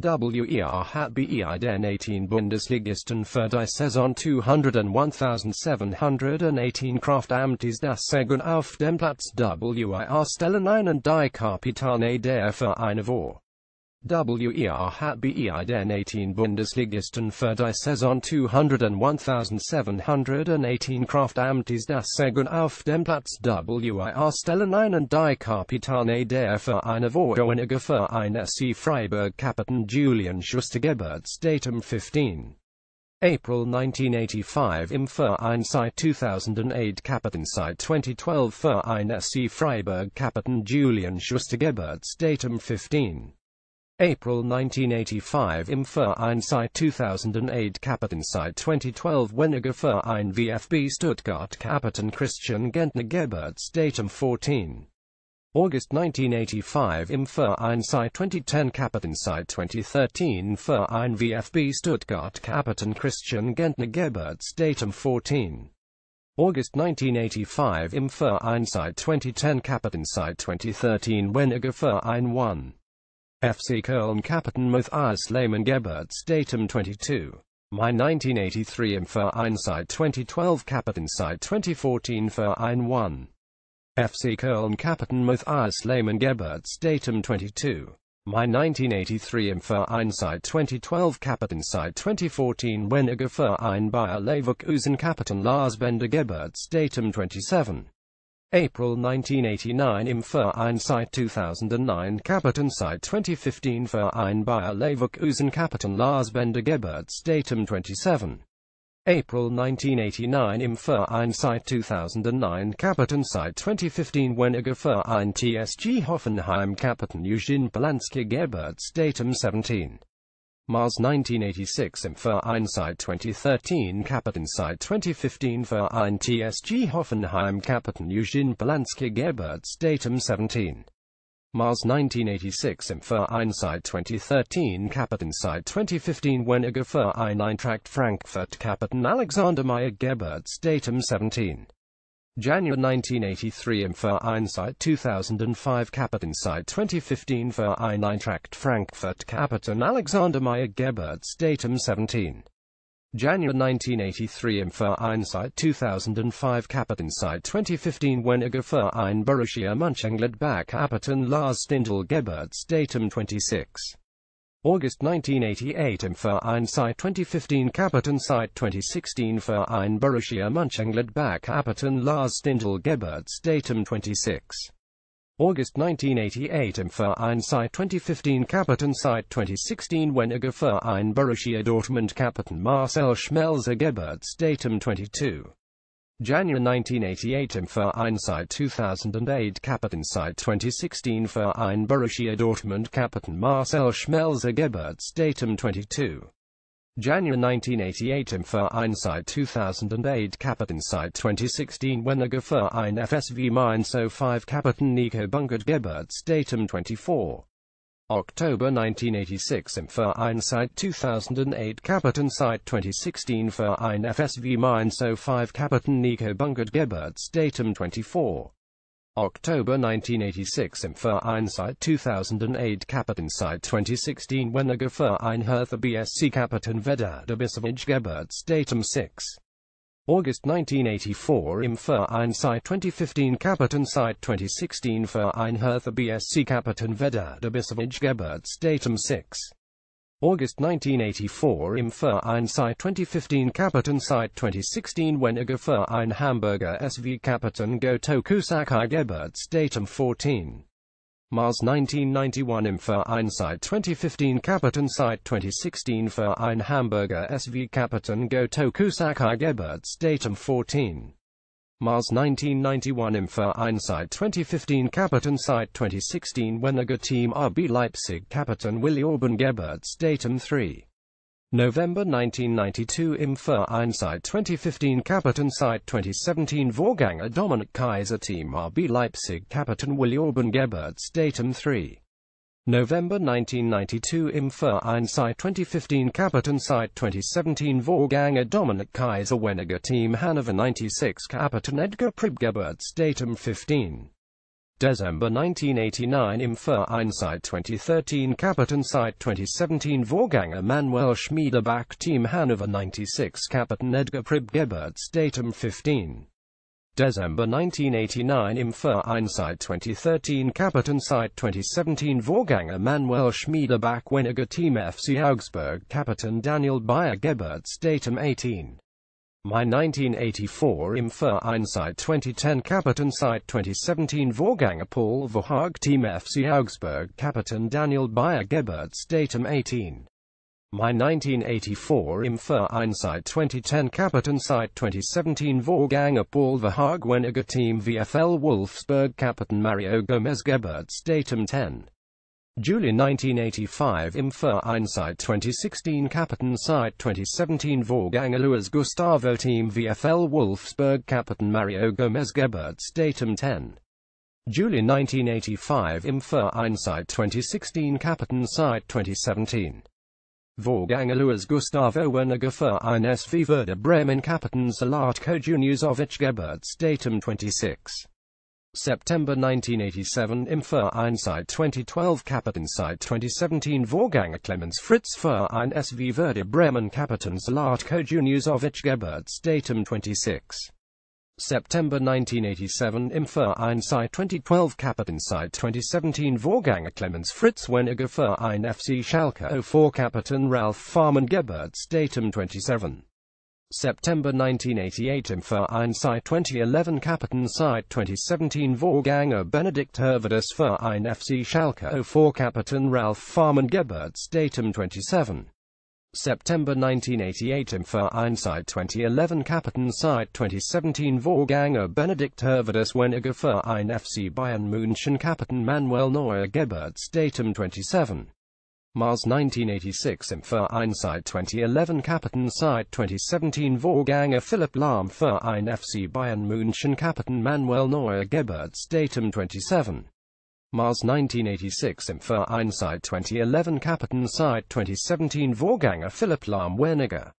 WER hat bei den 18 Bundesligisten für die Saison 201.718 Kraft Amtes das Segen auf dem Platz WER stellen einen die Kapitane der eine vor. WER hat bei den 18 Bundesligisten für die Saison 201.718 Kraft das Segen auf dem Platz WER stellen einen die Kapitane der Vereine für Vereine C. Freiburg Kapitän Julian Schuster Datum 15. April 1985 im Verein seit 2008 Kapitän seit 2012 Verein C. Freiburg Kapitän Julian Schuster Datum 15. April 1985 im für seit 2008 Kapitän seit 2012 Weniger Ein VfB Stuttgart Kapitän Christian Gentner Geberts Datum 14 August 1985 im für seit 2010 Kapitän seit 2013 Ein VfB Stuttgart Kapitän Christian Gentner Geberts Datum 14 August 1985 im Verein seit 2010 Kapitän seit 2013 Weniger Ein 1 FC Köln Kapitän Matthias Lehmann Geberts Datum 22. My 1983 im Verein 2012 Kapitän Site 2014 Verein 1. FC Köln Kapitän Matthias Lehmann Geberts Datum 22. My 1983 im Verein 2012 Kapitän Site 2014 Weniger Verein Bayer Leverkusen captain Lars Bender Geberts Datum 27. April 1989 im Für seit 2009 Kapitan seit 2015 Verein Bayer Leverkusen Kapitan Lars Bender Geberts Datum 27 April 1989 im Für seit 2009 Kapitan seit 2015 Weniger Ein TSG Hoffenheim Kapitan Eugene Polanski Geberts Datum 17 Mars 1986 Infer Einside 2013 Kapitan Site 2015 Ver ein TSG Hoffenheim Kapitan Eugene Polanski Geberts Datum 17 Mars 1986 im Verein 2013 Kapitän Site 2015 Weniger Verein Eintracht Frankfurt Kapitän Alexander Meyer Geberts Datum 17 January 1983 im Verein 2005 Kapitän insight 2015 Verein Eintracht Frankfurt Kapitän Alexander Meyer Geberts Datum 17 January 1983 im Verein 2005 Kapitän insight 2015 Weniger ein Borussia Mönchengladbach Kapitän Lars Stindl Geberts Datum 26 August 1988 im Verein seit 2015 Kaperton seit 2016 Verein Borussia Mönchengladbach Kapitän Lars Stindl Geberts Datum 26 August 1988 im Verein seit 2015 Kaperton seit 2016 Weniger Verein Borussia Dortmund Kapitän Marcel Schmelzer Geberts Datum 22 January 1988 im Verein 2008 Kapitän seit 2016 Verein Borussia Dortmund Kapitän Marcel Schmelzer Geburts Datum 22 January 1988 im Verein 2008 Kapitän seit 2016 Weniger Ein FSV Mainz 05 Kapitän Nico Bunkert Geburts Datum 24 October 1986 Infer Einsight 2008 Kapitan Site 2016 Für InFSV mine so 05 Kapitan Nico Bungert Geberts Datum 24 October 1986 Infer Einsight 2008 Kapitan Site 2016 Weniger Verein Hertha BSC Kapitan Vedad Abisavage Geberts Datum 6 August 1984 im Verein seit 2015 Kapitan seit 2016 Verein Hertha BSC Kapitan Veda de Gebert's Datum 6 August 1984 im Verein seit 2015 Kapitan seit 2016 Weniger Verein Hamburger SV Kapitan Gotoku Sakai Geberts Datum 14 Mars 1991 Impfer Einzeit 2015 Kapitan Site 2016 Für ein Hamburger SV Kapitan Gotoku Sakai Geberts Datum 14 Mars 1991 Impfer Einzeit 2015 Kapitan Site 2016 Weniger Team RB Leipzig Kapitan Willy Orban Geberts Datum 3 November 1992 Imfer Einsight 2015 Kapitan Site 2017 Vorganger Dominik Kaiser Team RB Leipzig Kapitan Williorben Geberts Datum 3 November 1992 Imfer Einsight 2015 Kapitan Site 2017 Vorganger Dominik Kaiser Weniger Team Hanover 96 Kapitan Edgar Pribgeberts Datum 15 December 1989 Infer Einseit 2013 Kapitan Site 2017 Vorganger Manuel Schmiederbach Team Hanover 96 Kapitan Edgar Prib Geberts Datum 15 December 1989 Infer Einseit 2013 Kapitan Site 2017 Vorganger Manuel Schmiederbach Weniger Team FC Augsburg Kapitan Daniel Bayer Geberts Datum 18 my 1984 infer Einside 2010 Kapitenside 2017 Vorganger Paul Verhaag Team FC Augsburg Kapitän Daniel Bayer Geberts Datum 18 my 1984 infer Einside 2010 Kapitenside 2017 Vorganger Paul Verhaag Weniger Team VfL Wolfsburg Kapitän Mario Gomez Geberts Datum 10 July 1985 Imfer Einzeit 2016 Kapitän Seit 2017 Vorgang Luis Gustavo Team VfL Wolfsburg Kapitän Mario Gomez Geberts Datum 10 July 1985 Imfer Einzeit 2016 Kapitän Seit 2017 Vorgang Luis Gustavo Werniger Verein SV Werder Bremen Kapitän Salatko Juniozovic Geberts Datum 26 September 1987 Im Vereinseit 2012 Kapitenseit 2017 Vorgänger Clemens Fritz Ein SV Werder Bremen Kapitän Zlatko Juniusovic Geberts Datum 26 September 1987 Im Vereinseit 2012 Kapitenseit 2017 Vorgänger Clemens Fritz Weniger Ein FC Schalke 04 Kapitän Ralph Farman Geberts Datum 27 September 1988 Impfer Einsicht 2011 Captain Site 2017 Vorganger Benedikt Hervedus für ein FC Schalke 04 Captain Ralph Farman Geberts Datum 27 September 1988 Impfer Einsicht 2011 Captain Site 2017 Vorganger Benedikt Hervedus Weniger für ein FC Bayern München Captain Manuel Neuer Geberts Datum 27 Mars 1986 im Verein 2011 Captain seit 2017 Vorgänger Philipp Lahm Verein FC Bayern München Captain Manuel Neuer Geberts Datum 27 Mars 1986 im Verein 2011 Captain seit 2017 Vorgänger Philipp Lahm Werniger